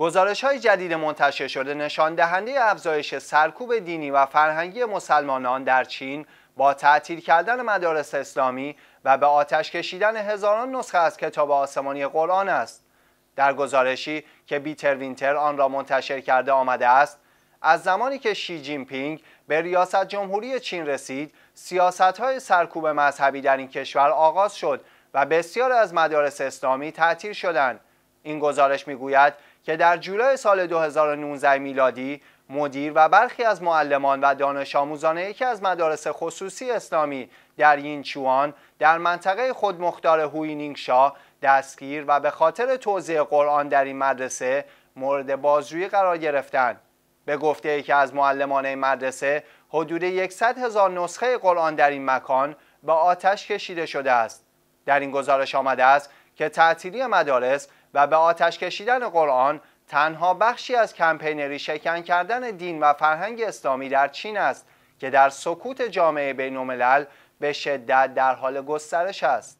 گزارش های جدید منتشر شده نشان دهنده افزایش سرکوب دینی و فرهنگی مسلمانان در چین با تعطیل کردن مدارس اسلامی و به آتش کشیدن هزاران نسخه از کتاب آسمانی قرآن است. در گزارشی که بیتر وینتر آن را منتشر کرده آمده است، از زمانی که شی جین پینگ به ریاست جمهوری چین رسید، سیاست های سرکوب مذهبی در این کشور آغاز شد و بسیار از مدارس اسلامی تعطیل شدند. این گزارش میگوید که در جولای سال 2019 میلادی مدیر و برخی از معلمان و دانش آموزان یکی از مدارس خصوصی اسلامی در یینچوان در منطقه خودمختار هوینینگشا دستگیر و به خاطر توضیح قرآن در این مدرسه مورد بازجویی قرار گرفتند به گفته یکی از معلمان این مدرسه حدود 100 هزار نسخه قرآن در این مکان به آتش کشیده شده است در این گزارش آمده است که تعطیلی مدارس و به آتش کشیدن قرآن تنها بخشی از کمپینری شکن کردن دین و فرهنگ اسلامی در چین است که در سکوت جامعه بین به شدت در حال گسترش است